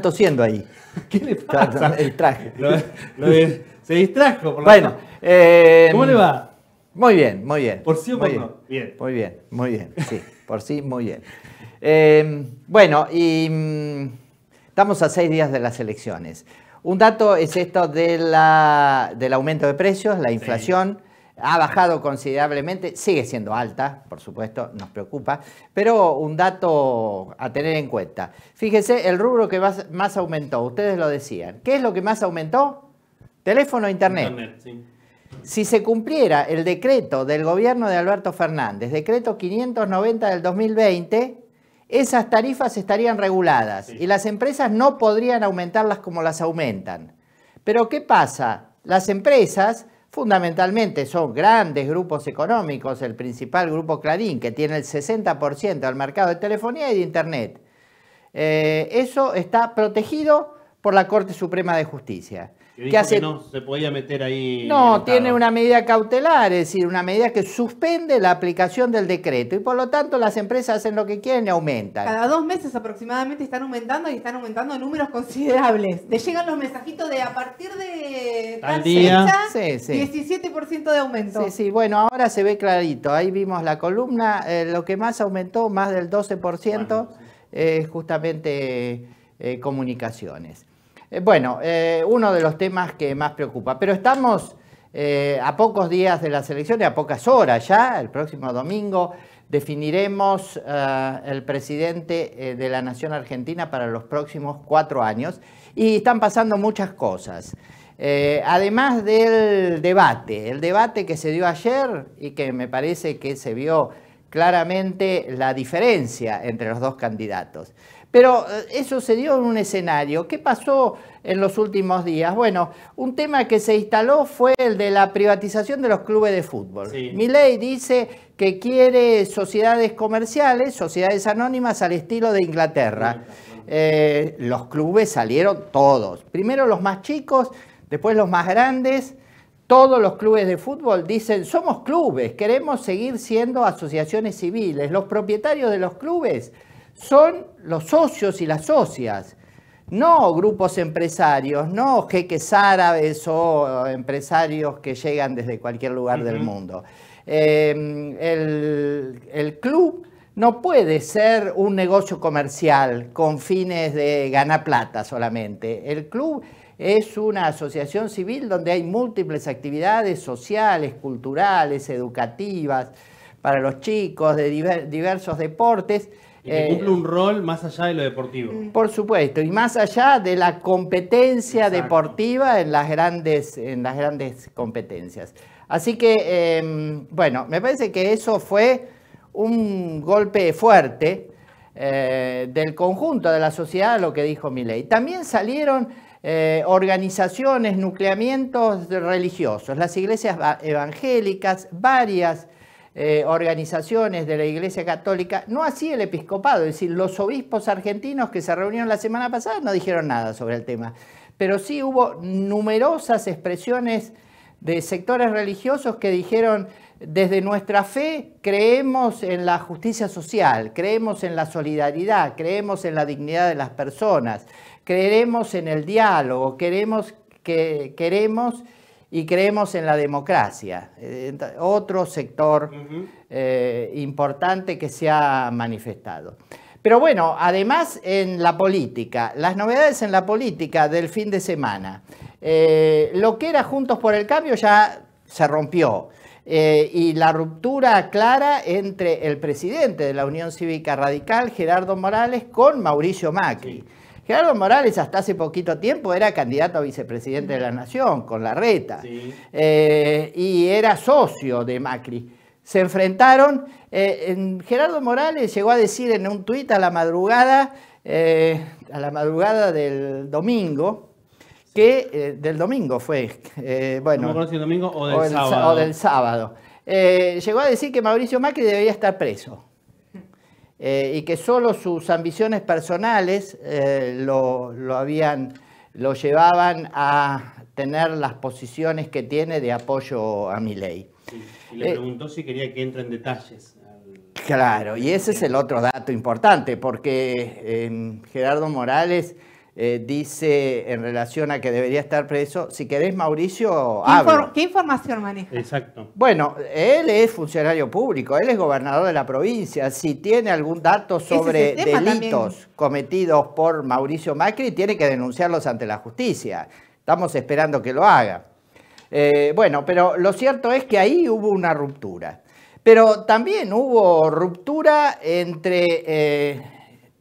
tosiendo ahí. ¿Qué le pasa? El traje. se distrajo. Por bueno. Eh, ¿Cómo le va? Muy bien, muy bien. Por sí o por no. Muy bien, muy bien. Sí, por sí, muy bien. Em, bueno, y mm, estamos a seis días de las elecciones. Un dato es esto de del aumento de precios, la inflación ha bajado considerablemente, sigue siendo alta, por supuesto, nos preocupa, pero un dato a tener en cuenta. Fíjese, el rubro que más aumentó, ustedes lo decían, ¿qué es lo que más aumentó? Teléfono e internet. Si se cumpliera el decreto del gobierno de Alberto Fernández, decreto 590 del 2020, esas tarifas estarían reguladas y las empresas no podrían aumentarlas como las aumentan. Pero ¿qué pasa? Las empresas Fundamentalmente son grandes grupos económicos, el principal grupo Cladín que tiene el 60% del mercado de telefonía y de Internet. Eh, eso está protegido por la Corte Suprema de Justicia. Que, que, hace... no se podía meter ahí. No, tiene una medida cautelar, es decir, una medida que suspende la aplicación del decreto y por lo tanto las empresas hacen lo que quieren y aumentan. Cada dos meses aproximadamente están aumentando y están aumentando números considerables. Te llegan los mensajitos de a partir de tal, día, 17% de aumento. Sí, sí, bueno, ahora se ve clarito. Ahí vimos la columna, eh, lo que más aumentó, más del 12%, es justamente eh, comunicaciones. Eh, bueno, eh, uno de los temas que más preocupa. Pero estamos eh, a pocos días de las elecciones, a pocas horas ya, el próximo domingo, definiremos el presidente de la Nación Argentina para los próximos cuatro años. Y están pasando muchas cosas. además del debate, el debate que se dio ayer y que me parece que se vio claramente la diferencia entre los dos candidatos. Pero eh, eso se dio en un escenario. ¿Qué pasó en los últimos días? Bueno, un tema que se instaló fue el de la privatización de los clubes de fútbol. mi ley dice que quiere sociedades comerciales, sociedades anónimas al estilo de Inglaterra. Eh, los clubes salieron todos. Primero los más chicos, después los más grandes. Todos los clubes de fútbol dicen, somos clubes, queremos seguir siendo asociaciones civiles. Los propietarios de los clubes son los socios y las socias, no grupos empresarios, no jeques árabes o empresarios que llegan desde cualquier lugar del mundo. Em, el, el club no puede ser un negocio comercial con fines de ganar plata solamente. El club es una asociación civil donde hay múltiples actividades sociales, culturales, educativas, para los chicos, de diversos deportes. Y que eh, cumple un rol más allá de lo deportivo. Mm. Por supuesto, y más allá de la competencia deportiva en las, grandes, en las grandes competencias. Así que, em, bueno, me parece que eso fue un golpe fuerte eh, del conjunto de la sociedad lo que dijo Milei. También salieron eh, organizaciones, nucleamientos religiosos, las iglesias evangélicas, varias eh, organizaciones de la Iglesia Católica, no así el episcopado, es decir, los obispos argentinos que se reunieron la semana pasada no dijeron nada sobre el tema, pero sí hubo numerosas expresiones de sectores religiosos que dijeron, desde nuestra fe creemos en la justicia social, creemos en la solidaridad, creemos en la dignidad de las personas, creemos en el diálogo, queremos que, queremos y creemos en la democracia. Eh, otro sector eh, importante que se ha manifestado. Pero bueno, además en la política, las novedades en la política del fin de semana. Eh, lo que era Juntos por el Cambio ya se rompió. y la ruptura clara entre el presidente de la Unión Cívica Radical, Gerardo Morales, con Mauricio Macri. Gerardo Morales hasta hace poquito tiempo era candidato a vicepresidente de la Nación con la reta eh, y era socio de Macri. Se enfrentaron, eh, Gerardo Morales llegó a decir en un tuit a la madrugada, eh, a la madrugada del domingo, que del domingo fue, bueno, domingo o del sábado. o del sábado. llegó a decir que Mauricio Macri debía estar preso. Eh, y que solo sus ambiciones personales eh, lo, lo, habían, lo llevaban a tener las posiciones que tiene de apoyo a mi ley. le eh, preguntó si quería que entre en detalles. Claro, y ese es el otro dato importante, porque Gerardo Morales eh, dice en relación a que debería estar preso. Si querés, Mauricio, ¿Qué, ¿Qué información maneja? Exacto. Bueno, él es funcionario público, él es gobernador de la provincia. Si tiene algún dato sobre delitos cometidos por Mauricio Macri, tiene que denunciarlos ante la justicia. Estamos esperando que lo haga. Eh, bueno, pero lo cierto es que ahí hubo una ruptura. Pero también hubo ruptura entre eh,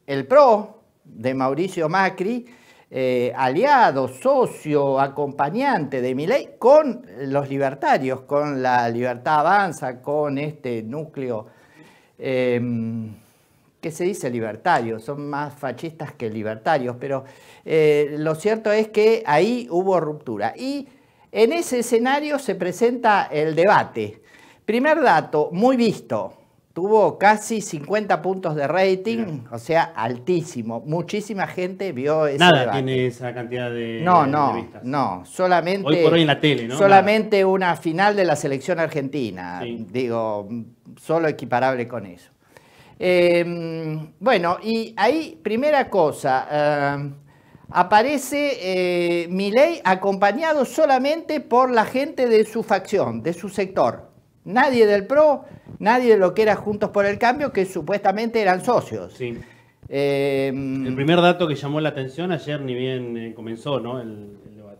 el PRO, de Mauricio Macri, eh, aliado, socio, acompañante de Milei, con los libertarios, con la Libertad Avanza, con este núcleo ¿qué em, que se dice libertario, son más fascistas que libertarios, pero eh, lo cierto es que ahí hubo ruptura. Y en ese escenario se presenta el debate. Primer dato, muy visto, tuvo casi 50 puntos de rating, o sea, altísimo. Muchísima gente vio ese Nada tiene esa cantidad de No, no, no, solamente Hoy por hoy en la tele, ¿no? Solamente una final de la selección argentina, digo, solo equiparable con eso. Em, bueno, y ahí primera cosa, em, aparece eh, Milei acompañado solamente por la gente de su facción, de su sector. Nadie del PRO, nadie de lo que era Juntos por el Cambio, que supuestamente eran socios. Eh, el primer dato que llamó la atención ayer ni bien eh, comenzó ¿no? el, debate.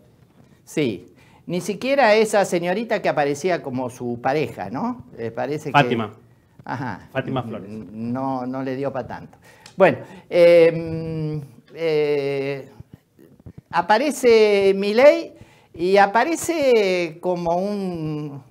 Sí, ni siquiera esa señorita que aparecía como su pareja, ¿no? Eh, parece Fátima. Ajá. Fátima Flores. No, no le dio para tanto. Bueno, em, aparece Miley y aparece como un,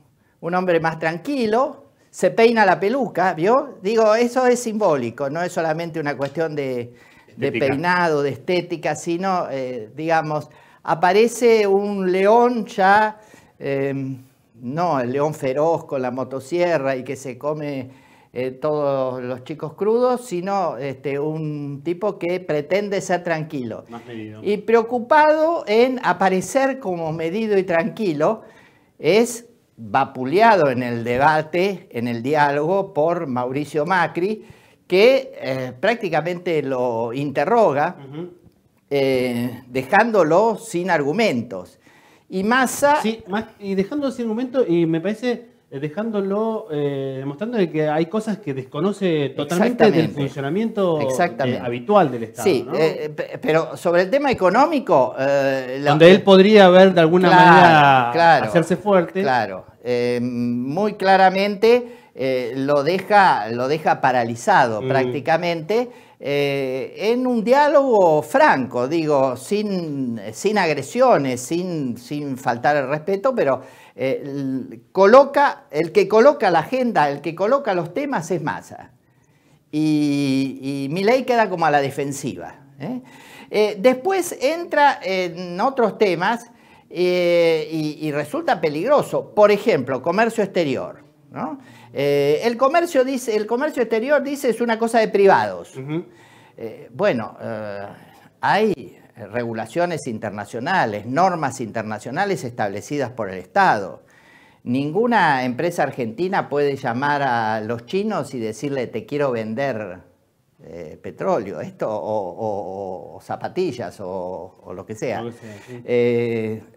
un hombre más tranquilo, se peina la peluca, ¿vio? Digo, eso es simbólico, no es solamente una cuestión de, peinado, de estética, sino, eh, digamos, aparece un león ya, em, no, el león feroz con la motosierra y que se come eh, todos los chicos crudos, sino este, un tipo que pretende ser tranquilo. y preocupado en aparecer como medido y tranquilo, es vapuleado en el debate, en el diálogo, por Mauricio Macri, que eh, prácticamente lo interroga, eh, dejándolo sin argumentos. Y Massa... Sí, y dejándolo sin argumentos, y me parece eh, dejándolo, eh, demostrando que hay cosas que desconoce totalmente del funcionamiento eh, habitual del Estado. Sí, pero sobre el tema económico... Donde él podría haber de alguna manera hacerse fuerte. Claro, muy claramente lo, deja, lo deja paralizado mm. prácticamente. Eh, en un diálogo franco, digo, sin, sin agresiones, sin, sin, faltar el respeto, pero eh, coloca, el que coloca la agenda, el que coloca los temas es Massa. Y, mi ley queda como a la defensiva. ¿eh? después entra en otros temas y, y, resulta peligroso. Por ejemplo, comercio exterior. ¿no? Eh, el, comercio exterior dice es una cosa de privados. Eh, bueno, eh, hay regulaciones internacionales, normas internacionales establecidas por el Estado. Ninguna empresa argentina puede llamar a los chinos y decirle te quiero vender petróleo, esto, o, zapatillas, o, lo que sea.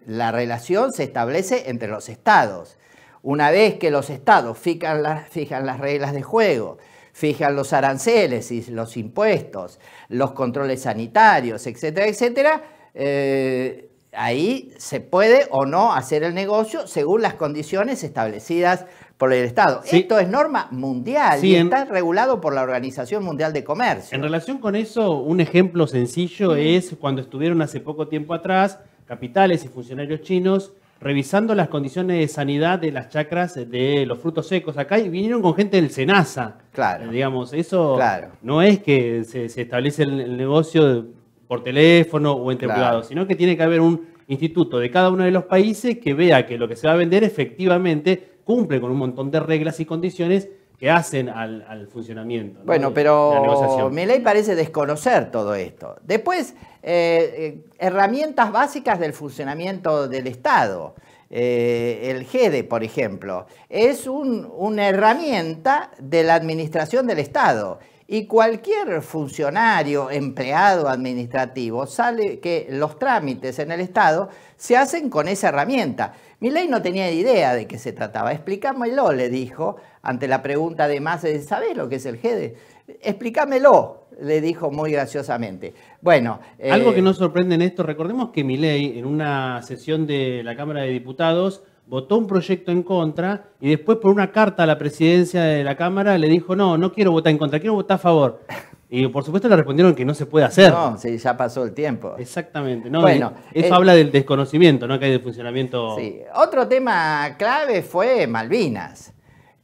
la relación se establece entre los estados. Una vez que los estados fijan, las, fijan las reglas de juego, fijan los aranceles y los impuestos, los controles sanitarios, etcétera, etcétera, eh, ahí se puede o no hacer el negocio según las condiciones establecidas por el Estado. Esto es norma mundial y está regulado por la Organización Mundial de Comercio. En relación con eso, un ejemplo sencillo es cuando estuvieron hace poco tiempo atrás capitales y funcionarios chinos revisando las condiciones de sanidad de las chacras de los frutos secos acá y vinieron con gente del SENASA. Claro. Digamos, eso no es que se, establece el, negocio por teléfono o entre sino que tiene que haber un instituto de cada uno de los países que vea que lo que se va a vender efectivamente cumple con un montón de reglas y condiciones que hacen al, funcionamiento. Bueno, pero Milei parece desconocer todo esto. Después, eh, eh, herramientas básicas del funcionamiento del Estado. Eh, el GEDE, por ejemplo, es una herramienta de la administración del Estado. Y cualquier funcionario, empleado administrativo, sale que los trámites en el Estado se hacen con esa herramienta. Milley no tenía idea de qué se trataba. Explícamelo, le dijo, ante la pregunta de más, eh, ¿sabés lo que es el GEDE? Explícamelo, le dijo muy graciosamente. Bueno. Eh, Algo que nos sorprende en esto, recordemos que Milei, en una sesión de la Cámara de Diputados, votó un proyecto en contra y después por una carta a la presidencia de la Cámara le dijo, no, no quiero votar en contra, quiero votar a favor. Y por supuesto le respondieron que no se puede hacer. No, sí, ya pasó el tiempo. Exactamente. No, bueno, eso habla del desconocimiento, ¿no? Que hay de funcionamiento. Sí. Otro tema clave fue Malvinas.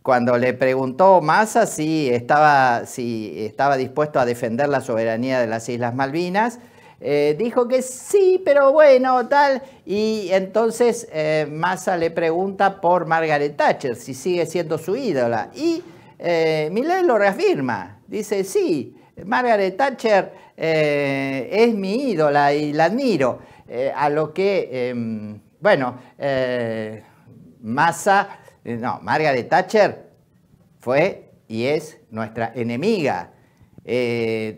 Cuando le preguntó Massa si estaba, si estaba dispuesto a defender la soberanía de las Islas Malvinas, eh, dijo que sí, pero bueno, tal. Y entonces eh, Massa le pregunta por Margaret Thatcher, si sigue siendo su ídola. Y eh, Millet lo reafirma. Dice, sí, Margaret Thatcher eh, es mi ídola y la admiro, eh, a lo que, em, bueno, eh, Massa, no, Margaret Thatcher fue y es nuestra enemiga.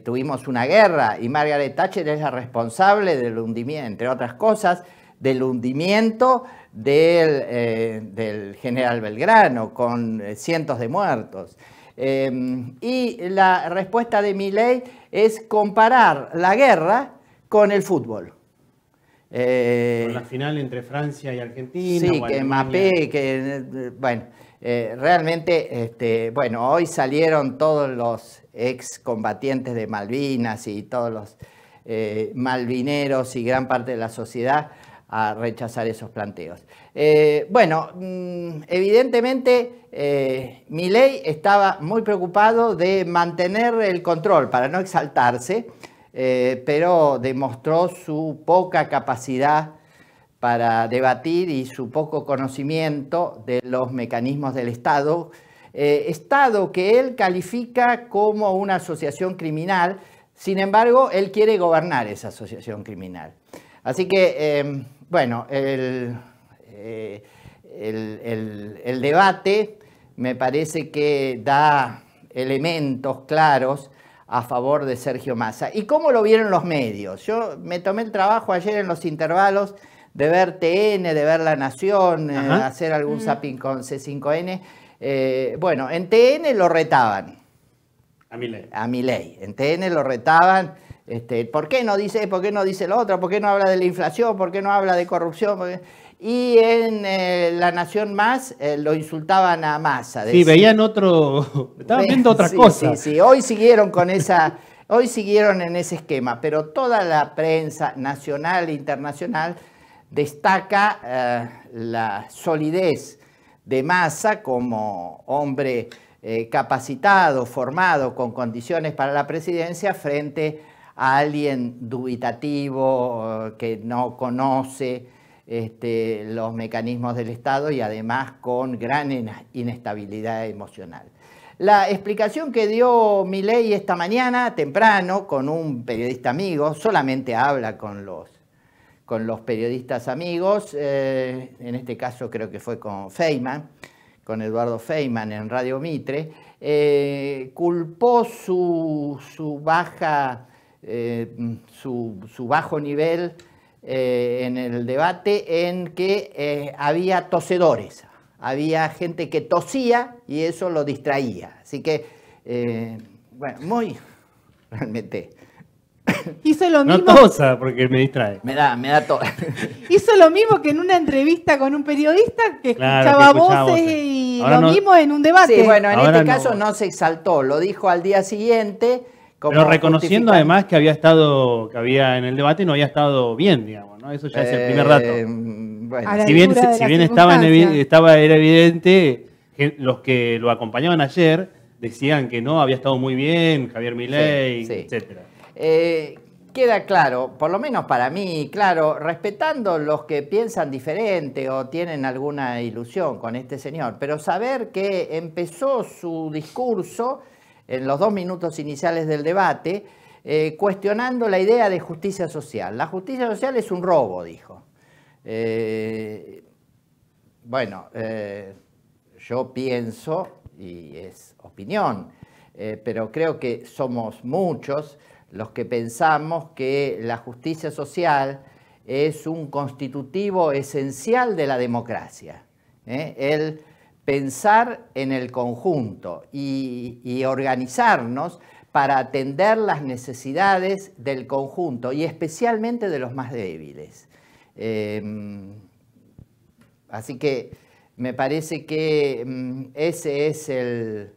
tuvimos una guerra y Margaret Thatcher es la responsable del hundimiento, entre otras cosas, del hundimiento del general Belgrano con cientos de muertos. Em, y la respuesta de Milley es comparar la guerra con el fútbol. Eh, con la final entre Francia y Argentina. Sí, que Mapé, que. Bueno, eh, realmente, este, bueno, hoy salieron todos los excombatientes de Malvinas y todos los eh, malvineros y gran parte de la sociedad a rechazar esos planteos. Eh, bueno, mm, evidentemente eh, ley estaba muy preocupado de mantener el control para no exaltarse, eh, pero demostró su poca capacidad para debatir y su poco conocimiento de los mecanismos del Estado, eh, Estado que él califica como una asociación criminal, sin embargo, él quiere gobernar esa asociación criminal. Así que, bueno, el eh, el, debate me parece que da elementos claros a favor de Sergio Massa. ¿Y cómo lo vieron los medios? Yo me tomé el trabajo ayer en los intervalos de ver TN, de ver La Nación, eh, hacer algún mm. zapping con C5N. Eh, bueno, en TN lo retaban. A mi ley. A mi ley. En TN lo retaban. Este, ¿Por qué no dice, por qué no dice lo otro? ¿Por qué no habla de la inflación? ¿Por qué no habla de corrupción? y en eh, La Nación Más eh, lo insultaban a Massa. Sí, veían otro, estaban viendo otra cosa. Sí, sí, hoy siguieron con esa, hoy siguieron en ese esquema, pero toda la prensa nacional e internacional destaca eh, la solidez de Massa como hombre capacitado, formado, con condiciones para la presidencia frente a alguien dubitativo que no conoce este, los mecanismos del Estado y además con gran inestabilidad emocional. La explicación que dio Milei esta mañana, temprano, con un periodista amigo, solamente habla con los, con los periodistas amigos, eh, en este caso creo que fue con Feynman, con Eduardo Feynman en Radio Mitre, eh, culpó su, su baja, eh, su bajo nivel eh, en el debate en que eh, había tosedores, había gente que tosía y eso lo distraía. Así que, eh, bueno, muy realmente. Hizo lo mismo. No porque me distrae. Me da, me da todo. Hizo lo mismo que en una entrevista con un periodista que escuchaba, voces, y lo mismo en un debate. bueno, en este caso no se exaltó, lo dijo al día siguiente pero reconociendo además que había estado, que había en el debate y no había estado bien, digamos, ¿no? Eso ya es el primer dato. Eh, si bien, estaba, estaba, era evidente, que los que lo acompañaban ayer decían que no, había estado muy bien, Javier Milei, etc. etcétera. Eh, queda claro, por lo menos para mí, claro, respetando los que piensan diferente o tienen alguna ilusión con este señor, pero saber que empezó su discurso en los dos minutos iniciales del debate, eh, cuestionando la idea de justicia social. La justicia social es un robo, dijo. Eh, bueno, eh, yo pienso, y es opinión, pero creo que somos muchos los que pensamos que la justicia social es un constitutivo esencial de la democracia. El pensar en el conjunto y, organizarnos para atender las necesidades del conjunto y especialmente de los más débiles. Em, así que me parece que em, ese es el,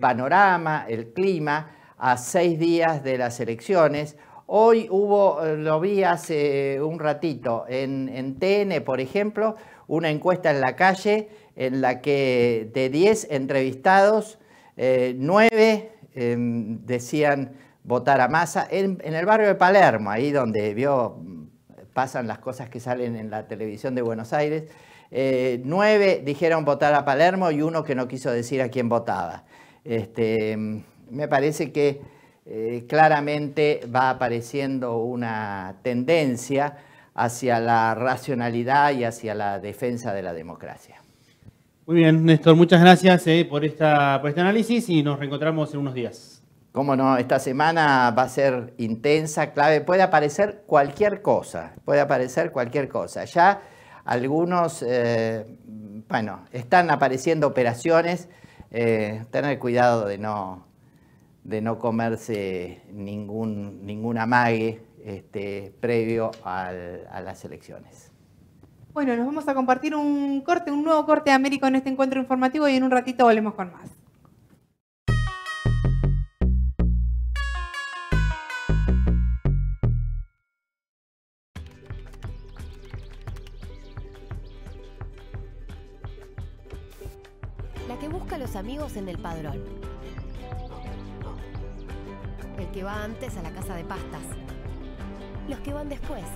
panorama, el clima, a seis días de las elecciones. Hoy hubo, eh, lo vi hace un ratito, en, en TN, por ejemplo, una encuesta en la calle en la que de 10 entrevistados, 9 eh, em, decían votar a masa en, el barrio de Palermo, ahí donde vio, mm, pasan las cosas que salen en la televisión de Buenos Aires, eh, nueve dijeron votar a Palermo y uno que no quiso decir a quién votaba. Este, em, me parece que eh, claramente va apareciendo una tendencia hacia la racionalidad y hacia la defensa de la democracia. Muy bien, Néstor, muchas gracias eh, por, esta, por este análisis y nos reencontramos en unos días. Cómo no, esta semana va a ser intensa, clave. Puede aparecer cualquier cosa, puede aparecer cualquier cosa. Ya algunos, eh, bueno, están apareciendo operaciones. Eh, tener cuidado de no, de no comerse ningún, ningún amague este, previo a las elecciones. Bueno, nos vamos a compartir un corte, un nuevo corte de Américo en este encuentro informativo y en un ratito volvemos con más. La que busca los amigos en el padrón. El que va antes a la casa de pastas. Los que van después